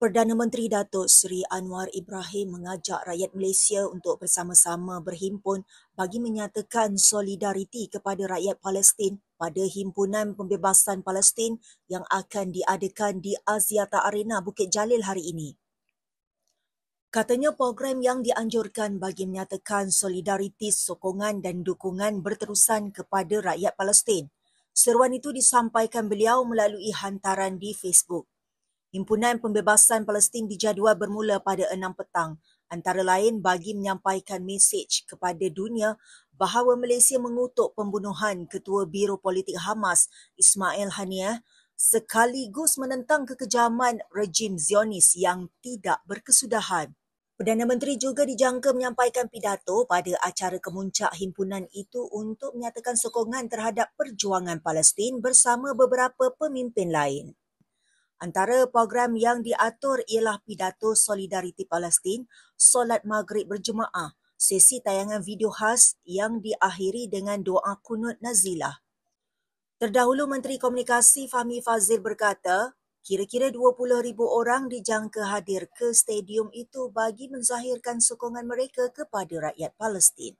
Perdana Menteri Datuk Seri Anwar Ibrahim mengajak rakyat Malaysia untuk bersama-sama berhimpun bagi menyatakan solidariti kepada rakyat Palestin pada himpunan pembebasan Palestin yang akan diadakan di Aziata Arena Bukit Jalil hari ini. Katanya program yang dianjurkan bagi menyatakan solidariti, sokongan dan dukungan berterusan kepada rakyat Palestin. Seruan itu disampaikan beliau melalui hantaran di Facebook. Himpunan Pembebasan Palestin dijadual bermula pada 6 petang antara lain bagi menyampaikan mesej kepada dunia bahawa Malaysia mengutuk pembunuhan Ketua Biro Politik Hamas Ismail Haniyeh sekaligus menentang kekejaman rejim Zionis yang tidak berkesudahan. Perdana Menteri juga dijangka menyampaikan pidato pada acara kemuncak himpunan itu untuk menyatakan sokongan terhadap perjuangan Palestin bersama beberapa pemimpin lain. Antara program yang diatur ialah pidato solidariti Palestin, solat maghrib berjemaah, sesi tayangan video khas yang diakhiri dengan doa kunut nazilah. Terdahulu Menteri Komunikasi Fahmi Fazil berkata, kira-kira 20,000 orang dijangka hadir ke stadium itu bagi menzahirkan sokongan mereka kepada rakyat Palestin.